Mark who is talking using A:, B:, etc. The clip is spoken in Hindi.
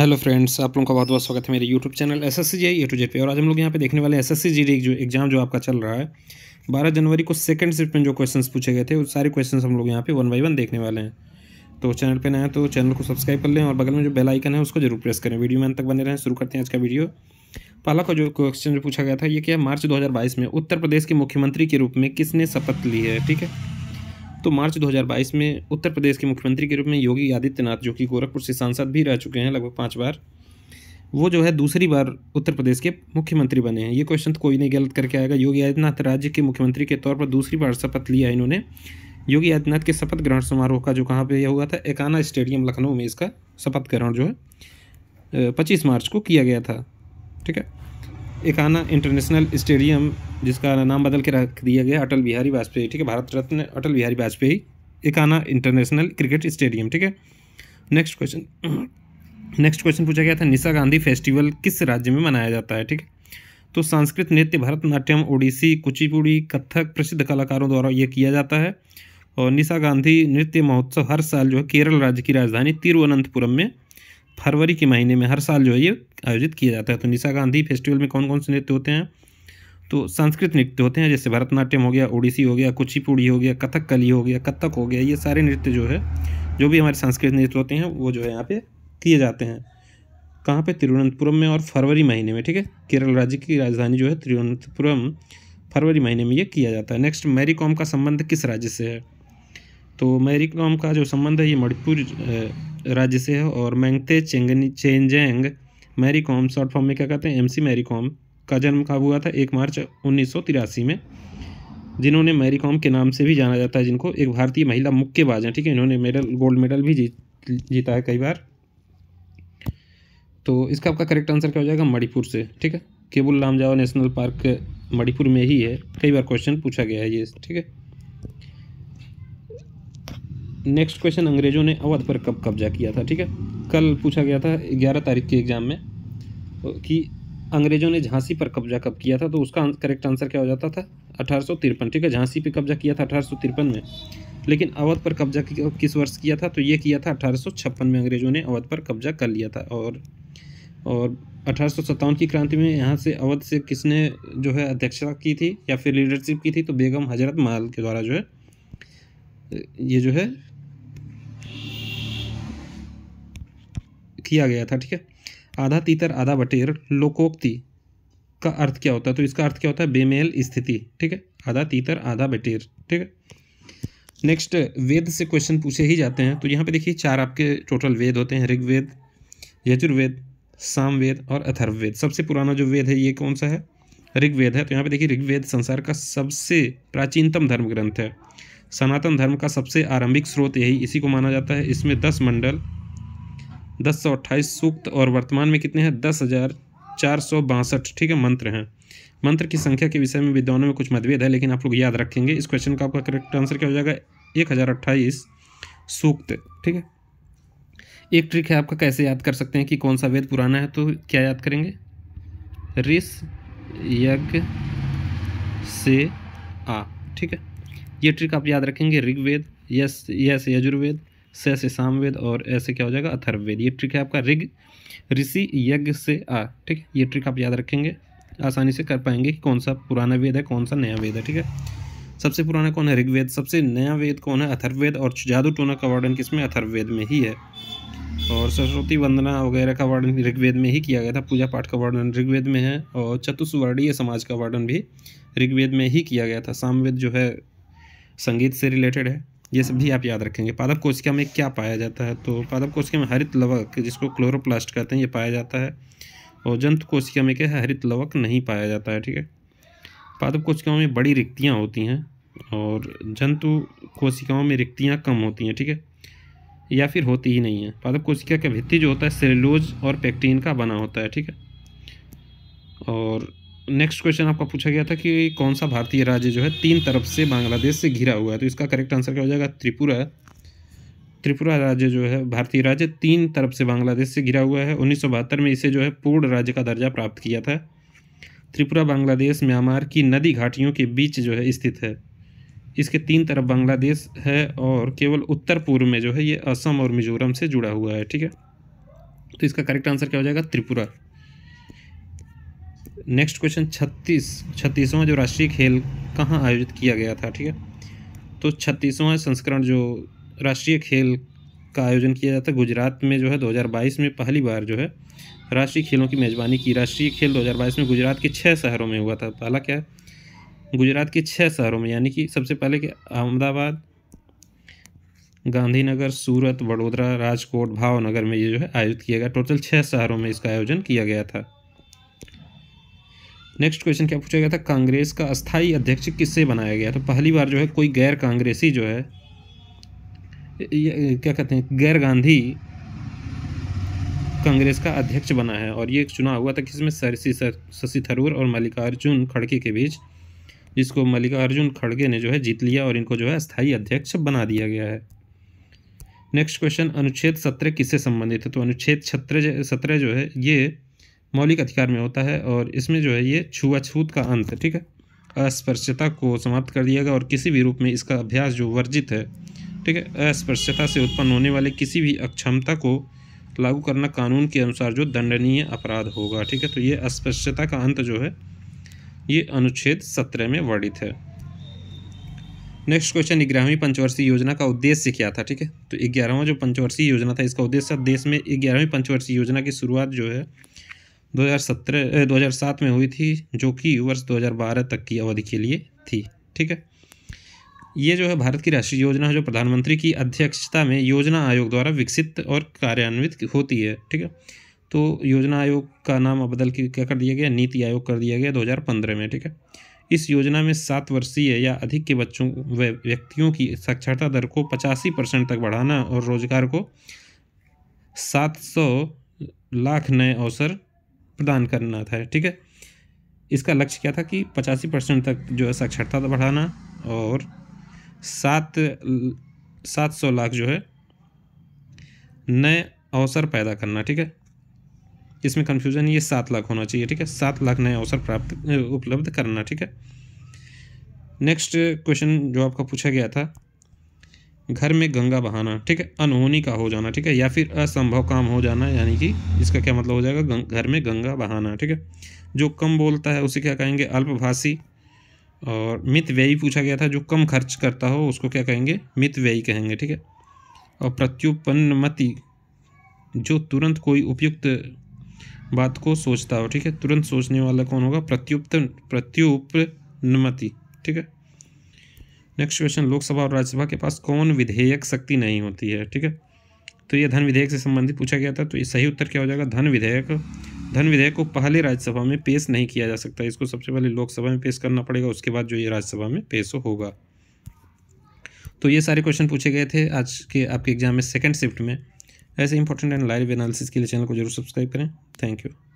A: हेलो फ्रेंड्स आप लोगों का बहुत बहुत स्वागत है मेरे YouTube channel S S C G A to Z पे और आज हम लोग यहाँ पे देखने वाले S S C G D जो एग्जाम जो आपका चल रहा है बारह जनवरी को सेकंड शिफ्ट में जो क्वेश्चंस पूछे गए थे वो सारे क्वेश्चंस हम लोग यहाँ पे वन बाई वन देखने वाले हैं तो चैनल पर नया तो चैनल को सब्सक्राइब कर लें और बगल में जो बेल आइकन है उसको जरूर प्रेस करें वीडियो में अंत तक बने रहें शुरू करते हैं आज का वीडियो पहला का जो क्वेश्चन जो पूछा गया था ये क्या मार्च दो में उत्तर प्रदेश के मुख्यमंत्री के रूप में किसने शपथ ली है ठीक है तो मार्च 2022 में उत्तर प्रदेश के मुख्यमंत्री के रूप में योगी आदित्यनाथ जो कि गोरखपुर से सांसद भी रह चुके हैं लगभग पाँच बार वो जो है दूसरी बार उत्तर प्रदेश के मुख्यमंत्री बने हैं ये क्वेश्चन तो कोई नहीं गलत करके आएगा योगी आदित्यनाथ राज्य के मुख्यमंत्री के तौर पर दूसरी बार शपथ लिया इन्होंने योगी आदित्यनाथ के शपथ ग्रहण समारोह का जो कहाँ पर यह हुआ था एकाना स्टेडियम लखनऊ में इसका शपथ ग्रहण जो है पच्चीस मार्च को किया गया था ठीक है एकाना इंटरनेशनल स्टेडियम जिसका नाम बदल के रख दिया गया अटल बिहारी वाजपेयी ठीक है Bharat Ratna Atal Bihari Vajpayee Ekana international cricket stadium ठीक है नेक्स्ट क्वेश्चन नेक्स्ट क्वेश्चन पूछा गया था निशा गांधी फेस्टिवल किस राज्य में मनाया जाता है ठीक है तो सांस्कृत नृत्य भरतनाट्यम ओडिसी कुचिपुड़ी कथक प्रसिद्ध कलाकारों द्वारा ये किया जाता है और निशा गांधी नृत्य महोत्सव हर साल जो है केरल राज्य की राजधानी तिरुवनंतपुरम में फरवरी के महीने में हर साल जो है ये आयोजित किया जाता है तो निशा गांधी फेस्टिवल में कौन कौन से नृत्य होते हैं तो संस्कृत नृत्य होते हैं जैसे भरतनाट्यम हो गया ओडिसी हो गया कुचिपुड़ी हो गया कथक कली हो गया कत्थक हो गया ये सारे नृत्य जो है जो भी हमारे संस्कृत नृत्य होते हैं वो जो है यहाँ पे किए जाते हैं कहाँ पे तिरुवनंतपुरम में और फरवरी महीने में ठीक है केरल राज्य की राजधानी जो है तिरुवनंतपुरम फरवरी महीने में ये किया जाता है नेक्स्ट मैरी कॉम का संबंध किस राज्य से है तो मैरी कॉम का जो संबंध है ये मणिपुर राज्य से है और Mangte Chungneijang Mary Kom short form में क्या कहते हैं एम सी मैरी कॉम का जन्म कब हुआ था एक मार्च उन्नीस में जिन्होंने मैरी कॉम के नाम से भी जाना जाता है जिनको एक भारतीय महिला मुक्केबाज हैं ठीक है इन्होंने मेडल गोल्ड मेडल भी जीत जीता है कई बार तो इसका आपका करेक्ट आंसर क्या हो जाएगा मणिपुर से ठीक है केबुल लामजाओ नेशनल पार्क मणिपुर में ही है कई बार क्वेश्चन पूछा गया है ये ठीक है नेक्स्ट क्वेश्चन अंग्रेजों ने अवध पर कब कब्जा किया था ठीक है कल पूछा गया था ग्यारह तारीख के एग्जाम में कि अंग्रेजों ने झांसी पर कब्जा कब किया था तो उसका करेक्ट आंसर क्या हो जाता था अठारह ठीक है झांसी पे कब्जा किया था अठारह में लेकिन अवध पर कब्जा किस वर्ष किया था तो ये किया था अठारह में अंग्रेजों ने अवध पर कब्जा कर लिया था और और अठारह की क्रांति में यहाँ से अवध से किसने जो है अध्यक्षता की थी या फिर लीडरशिप की थी तो बेगम हजरत महल के द्वारा जो है ये जो है किया गया था ठीक है आधा तीतर आधा बटेर लोकोक्ति का अर्थ क्या होता है तो इसका अर्थ क्या होता है बेमेल स्थिति ठीक है आधा तीतर आधा बटेर ठीक है नेक्स्ट वेद से क्वेश्चन पूछे ही जाते हैं तो यहाँ पे देखिए चार आपके टोटल वेद होते हैं ऋग्वेद यजुर्वेद सामवेद और अथर्ववेद सबसे पुराना जो वेद है ये कौन सा है ऋग्वेद है तो यहाँ पे देखिए ऋग्वेद संसार का सबसे प्राचीनतम धर्म ग्रंथ है सनातन धर्म का सबसे आरंभिक स्रोत यही इसी को माना जाता है इसमें दस मंडल दस सौ अट्ठाईस सूक्त और वर्तमान में कितने हैं दस हज़ार चार सौ बासठ ठीक है मंत्र हैं मंत्र की संख्या के विषय में विद्वानों में कुछ मतभेद है लेकिन आप लोग याद रखेंगे इस क्वेश्चन का आपका करेक्ट आंसर क्या हो जाएगा एक हज़ार अट्ठाईस सूक्त ठीक है एक ट्रिक है आपका कैसे याद कर सकते हैं कि कौन सा वेद पुराना है तो क्या याद करेंगे रिस यज्ञ से आ ठीक है ये ट्रिक आप याद रखेंगे ऋग्वेद यस यस यजुर्वेद स से सामवेद और ऐसे क्या हो जाएगा अथर्ववेद ये ट्रिक है आपका ऋग ऋषि यज्ञ से आ ठीक ये ट्रिक आप याद रखेंगे आसानी से कर पाएंगे कि कौन सा पुराना वेद है कौन सा नया वेद है ठीक है सबसे पुराना कौन है ऋग्वेद सबसे नया वेद कौन है अथर्ववेद और जादू टोना का वर्णन किसमें अथर्ववेद में ही है और सरस्वती वंदना वगैरह का वर्णन ऋग्वेद में ही किया गया था पूजा पाठ का वर्णन ऋग्वेद में है और चतुस्वर्णीय समाज का वर्णन भी ऋग्वेद में ही किया गया था सामवेद जो है संगीत से रिलेटेड है ये सब भी आप याद रखेंगे पादप कोशिका में क्या पाया जाता है तो पादप कोशिका में हरित लवक जिसको क्लोरोप्लास्ट कहते हैं ये पाया जाता है और जंतु कोशिका में क्या हरित लवक नहीं पाया जाता है ठीक है पादप कोशिकाओं में बड़ी रिक्तियाँ होती हैं और जंतु कोशिकाओं में रिक्तियाँ कम होती हैं ठीक है या फिर होती ही नहीं है पादप कोशिका का भित्ति जो होता है सेलुलोज और पैक्टीन का बना होता है ठीक है और नेक्स्ट क्वेश्चन आपका पूछा गया था कि कौन सा भारतीय राज्य जो है तीन तरफ से बांग्लादेश से घिरा हुआ है तो इसका करेक्ट आंसर क्या हो जाएगा त्रिपुरा त्रिपुरा राज्य जो है भारतीय राज्य तीन तरफ से बांग्लादेश से घिरा हुआ है उन्नीस में इसे जो है पूर्ण राज्य का दर्जा प्राप्त किया था त्रिपुरा बांग्लादेश म्यांमार की नदी घाटियों के बीच जो है स्थित है इसके तीन तरफ बांग्लादेश है और केवल उत्तर पूर्व में जो है ये असम और मिजोरम से जुड़ा हुआ है ठीक है तो इसका करेक्ट आंसर क्या हो जाएगा त्रिपुरा नेक्स्ट क्वेश्चन छत्तीस छत्तीसवां जो राष्ट्रीय खेल कहाँ आयोजित किया गया था ठीक है तो छत्तीसवां संस्करण जो राष्ट्रीय खेल का आयोजन किया जाता है गुजरात में जो है 2022 में पहली बार जो है राष्ट्रीय खेलों की मेज़बानी की राष्ट्रीय खेल 2022 में गुजरात के छः शहरों में हुआ था पहला क्या है गुजरात के छः शहरों में यानी कि सबसे पहले कि अहमदाबाद गांधीनगर सूरत वडोदरा राजकोट भावनगर में ये जो है आयोजित किया गया टोटल छः शहरों में इसका आयोजन किया गया था नेक्स्ट क्वेश्चन क्या पूछा गया था कांग्रेस का अस्थाई अध्यक्ष किससे बनाया गया तो पहली बार जो है कोई गैर कांग्रेसी जो है क्या कहते हैं गैर गांधी कांग्रेस का अध्यक्ष बना है और ये चुनाव हुआ था किसमें सरसी सर शशि थरूर और मल्लिकार्जुन खड़गे के बीच जिसको मल्लिकार्जुन खड़गे ने जो है जीत लिया और इनको जो है स्थायी अध्यक्ष बना दिया गया है नेक्स्ट क्वेश्चन अनुच्छेद सत्रह किससे संबंधित है तो अनुच्छेद छत्र सत्रह जो है ये मौलिक अधिकार में होता है और इसमें जो है ये छुआछूत का अंत ठीक है अस्पृश्यता को समाप्त कर दिया गया और किसी भी रूप में इसका अभ्यास जो वर्जित है ठीक है अस्पृश्यता से उत्पन्न होने वाले किसी भी अक्षमता को लागू करना कानून के अनुसार जो दंडनीय अपराध होगा ठीक है तो ये अस्पृश्यता का अंत जो है ये अनुच्छेद सत्रह में वर्णित है नेक्स्ट क्वेश्चन ग्यारहवीं पंचवर्षीय योजना का उद्देश्य क्या था ठीक है तो ग्यारहवा जो पंचवर्षीय योजना था इसका उद्देश्य देश में ग्यारहवीं पंचवर्षीय योजना की शुरुआत जो है हज़ार 2007 में हुई थी जो कि वर्ष 2012 तक की अवधि के लिए थी ठीक है ये जो है भारत की राष्ट्रीय योजना है जो प्रधानमंत्री की अध्यक्षता में योजना आयोग द्वारा विकसित और कार्यान्वित होती है ठीक है तो योजना आयोग का नाम अब बदल के क्या कर दिया गया नीति आयोग कर दिया गया 2015 में ठीक है इस योजना में सात वर्षीय या अधिक के बच्चों व व्यक्तियों की साक्षरता दर को पचासी परसेंट तक बढ़ाना और रोजगार को सात सौ लाख नए अवसर प्रदान करना था ठीक है इसका लक्ष्य क्या था कि पचासी परसेंट तक जो है साक्षरता बढ़ाना और सात सात सौ लाख जो है नए अवसर पैदा करना ठीक है इसमें कन्फ्यूज़न ये सात लाख होना चाहिए ठीक है सात लाख नए अवसर प्राप्त उपलब्ध करना ठीक है नेक्स्ट क्वेश्चन जो आपका पूछा गया था घर में गंगा बहाना ठीक है अनहोनी का हो जाना ठीक है या फिर असंभव काम हो जाना यानी कि इसका क्या मतलब हो जाएगा घर में गंगा बहाना ठीक है जो कम बोलता है उसे क्या कहेंगे अल्पभाषी और मित व्ययी पूछा गया था जो कम खर्च करता हो उसको क्या कहेंगे मित व्ययी कहेंगे ठीक है और प्रत्युपन्नमति जो तुरंत कोई उपयुक्त बात को सोचता हो ठीक है तुरंत सोचने वाला कौन होगा प्रत्युप्त प्रत्युपन्नमति ठीक है नेक्स्ट क्वेश्चन लोकसभा और राज्यसभा के पास कौन विधेयक शक्ति नहीं होती है ठीक है तो ये धन विधेयक से संबंधित पूछा गया था तो ये सही उत्तर क्या हो जाएगा धन विधेयक धन विधेयक को पहले राज्यसभा में पेश नहीं किया जा सकता इसको सबसे पहले लोकसभा में पेश करना पड़ेगा उसके बाद जो ये राज्यसभा में पेश होगा तो ये सारे क्वेश्चन पूछे गए थे आज के आपके एग्जाम में सेकेंड शिफ्ट में ऐसे इंपॉर्टेंट एंड लाइव एनालिसिस के लिए चैनल को जरूर सब्सक्राइब करें थैंक यू